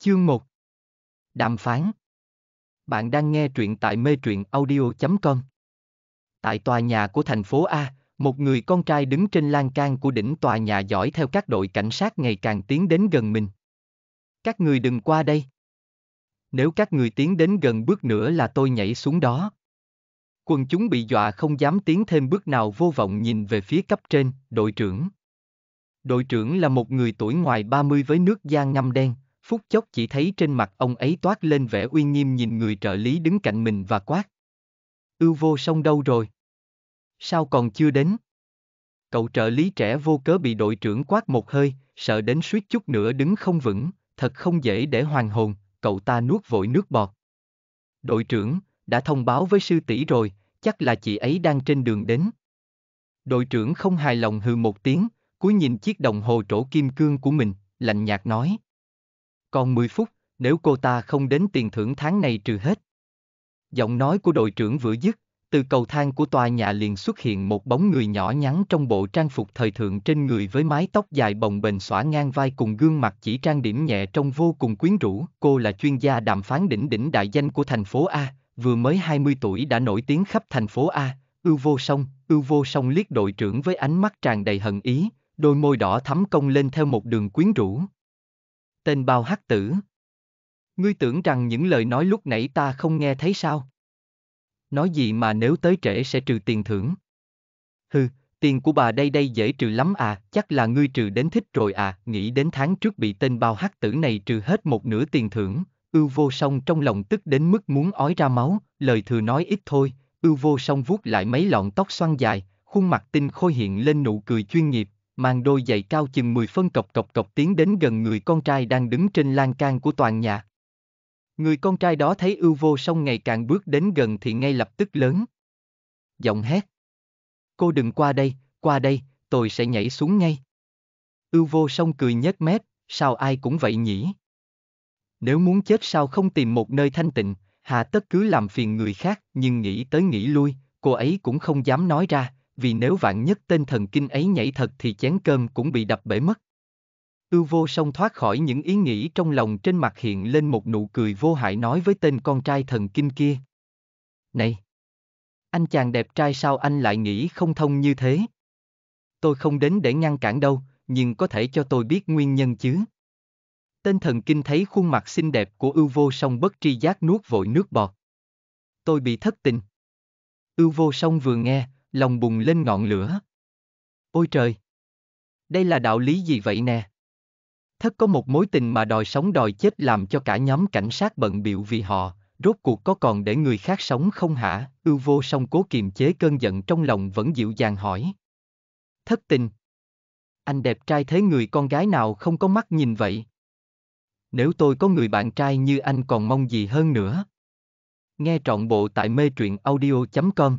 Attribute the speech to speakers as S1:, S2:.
S1: Chương 1 Đàm phán Bạn đang nghe truyện tại mê truyện audio.com Tại tòa nhà của thành phố A, một người con trai đứng trên lan can của đỉnh tòa nhà giỏi theo các đội cảnh sát ngày càng tiến đến gần mình. Các người đừng qua đây. Nếu các người tiến đến gần bước nữa là tôi nhảy xuống đó. Quân chúng bị dọa không dám tiến thêm bước nào vô vọng nhìn về phía cấp trên, đội trưởng. Đội trưởng là một người tuổi ngoài 30 với nước da ngâm đen, phút chốc chỉ thấy trên mặt ông ấy toát lên vẻ uy nghiêm nhìn người trợ lý đứng cạnh mình và quát. Ưu vô song đâu rồi? Sao còn chưa đến? Cậu trợ lý trẻ vô cớ bị đội trưởng quát một hơi, sợ đến suýt chút nữa đứng không vững, thật không dễ để hoàn hồn, cậu ta nuốt vội nước bọt. Đội trưởng, đã thông báo với sư tỷ rồi, chắc là chị ấy đang trên đường đến. Đội trưởng không hài lòng hừ một tiếng, cúi nhìn chiếc đồng hồ trổ kim cương của mình, lạnh nhạt nói còn 10 phút, nếu cô ta không đến tiền thưởng tháng này trừ hết. Giọng nói của đội trưởng vừa dứt, từ cầu thang của tòa nhà liền xuất hiện một bóng người nhỏ nhắn trong bộ trang phục thời thượng trên người với mái tóc dài bồng bềnh xõa ngang vai cùng gương mặt chỉ trang điểm nhẹ trong vô cùng quyến rũ. Cô là chuyên gia đàm phán đỉnh đỉnh đại danh của thành phố A, vừa mới 20 tuổi đã nổi tiếng khắp thành phố A, ưu vô song, ưu vô song liếc đội trưởng với ánh mắt tràn đầy hận ý, đôi môi đỏ thắm cong lên theo một đường quyến rũ tên bao hắc tử. Ngươi tưởng rằng những lời nói lúc nãy ta không nghe thấy sao? Nói gì mà nếu tới trễ sẽ trừ tiền thưởng? Hừ, tiền của bà đây đây dễ trừ lắm à, chắc là ngươi trừ đến thích rồi à, nghĩ đến tháng trước bị tên bao hắc tử này trừ hết một nửa tiền thưởng, ưu vô song trong lòng tức đến mức muốn ói ra máu, lời thừa nói ít thôi, ưu vô song vuốt lại mấy lọn tóc xoăn dài, khuôn mặt tinh khôi hiện lên nụ cười chuyên nghiệp, mang đôi giày cao chừng 10 phân cộc cộc cộc tiến đến gần người con trai đang đứng trên lan can của toàn nhà. Người con trai đó thấy ưu vô song ngày càng bước đến gần thì ngay lập tức lớn. Giọng hét. Cô đừng qua đây, qua đây, tôi sẽ nhảy xuống ngay. Ưu vô song cười nhếch mép, sao ai cũng vậy nhỉ? Nếu muốn chết sao không tìm một nơi thanh tịnh, hà tất cứ làm phiền người khác, nhưng nghĩ tới nghĩ lui, cô ấy cũng không dám nói ra, vì nếu vạn nhất tên thần kinh ấy nhảy thật thì chén cơm cũng bị đập bể mất. Ưu vô song thoát khỏi những ý nghĩ trong lòng trên mặt hiện lên một nụ cười vô hại nói với tên con trai thần kinh kia. Này! Anh chàng đẹp trai sao anh lại nghĩ không thông như thế? Tôi không đến để ngăn cản đâu, nhưng có thể cho tôi biết nguyên nhân chứ. Tên thần kinh thấy khuôn mặt xinh đẹp của ưu vô song bất tri giác nuốt vội nước bọt. Tôi bị thất tình. Ưu vô song vừa nghe, lòng bùng lên ngọn lửa. Ôi trời! Đây là đạo lý gì vậy nè? Thất có một mối tình mà đòi sống đòi chết làm cho cả nhóm cảnh sát bận biểu vì họ, rốt cuộc có còn để người khác sống không hả? Ưu vô song cố kiềm chế cơn giận trong lòng vẫn dịu dàng hỏi. Thất tình! Anh đẹp trai thế người con gái nào không có mắt nhìn vậy? Nếu tôi có người bạn trai như anh còn mong gì hơn nữa? Nghe trọn bộ tại mê truyện audio.com